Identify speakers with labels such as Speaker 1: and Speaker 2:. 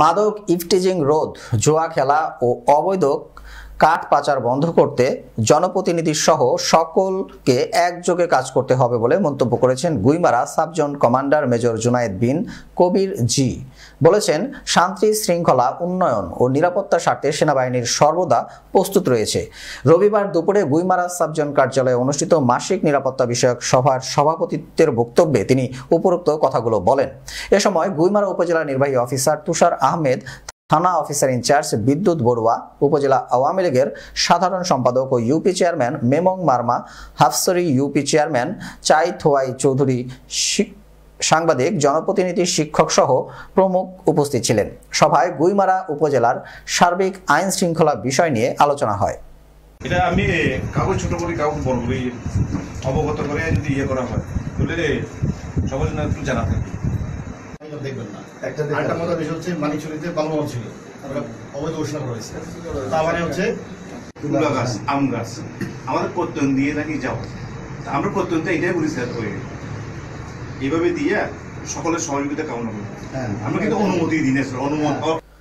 Speaker 1: মাদক ইফটিজিং রোধ জোয়া খেলা ও অবৈধ কাঠ পাচার বন্ধ করতে জনপ্রতিনিধি সহ সকলকে একযোগে কাজ করতে হবে বলে মন্তব্য করেছেন Guimara subzone commander major Junaid bin Kabir জি বলেছেন শান্তি শৃঙ্খলা উন্নয়ন ও নিরাপত্তা স্বার্থে সেনাবাহিনীর সর্বদা প্রস্তুত রয়েছে রবিবার দুপুরে গুইমারা সাবজন কার্যালয়ে অনুষ্ঠিত মাসিক নিরাপত্তা বিষয়ক সভার সভাপতিত্বের বক্তব্যে তিনি উপরোক্ত কথাগুলো বলেন এ সময় গুইমারা উপজেলা নির্বাহী অফিসার তুষার আহমেদ থানা অফিসার ইনচার্জ বিদ্যুৎ বড়ুয়া উপজেলা আওয়ামী লীগের সাধারণ সম্পাদক ও UP chairman Memong Marma Hafchari UP chairman Chai Thowai Chowdhury সাংবাদিক জনপ্রতিনিধি শিক্ষক সহ প্রমুখ উপস্থিত ছিলেন সভায় গুইমারা উপজেলার সার্বিক আইন শৃঙ্খলা বিষয় নিয়ে আলোচনা হয়
Speaker 2: এটা আমি কাগজ ছোট করে কাগজ বড় করে অবগত করে যদি ইয়ে করা হয় তাহলে সবাই একটু জানা থাকে
Speaker 3: দেখবেন না একটা মজার বিষয় হচ্ছে মানিকছড়িতে ছিল অবৈধ ঘোষণা করেছে তার মানে হচ্ছে গাছ
Speaker 4: আম গাছ আমাদের কর্তন দিয়ে নাকি যাওয়া আমরা প্রত্যন্ত এটাই বলি স্যার হয়ে এইভাবে দিয়ে সকলের সহযোগিতা কামনা করি হ্যাঁ। আমরা কিন্তু অনুমতি দিন অনুমতি হ্যাঁ।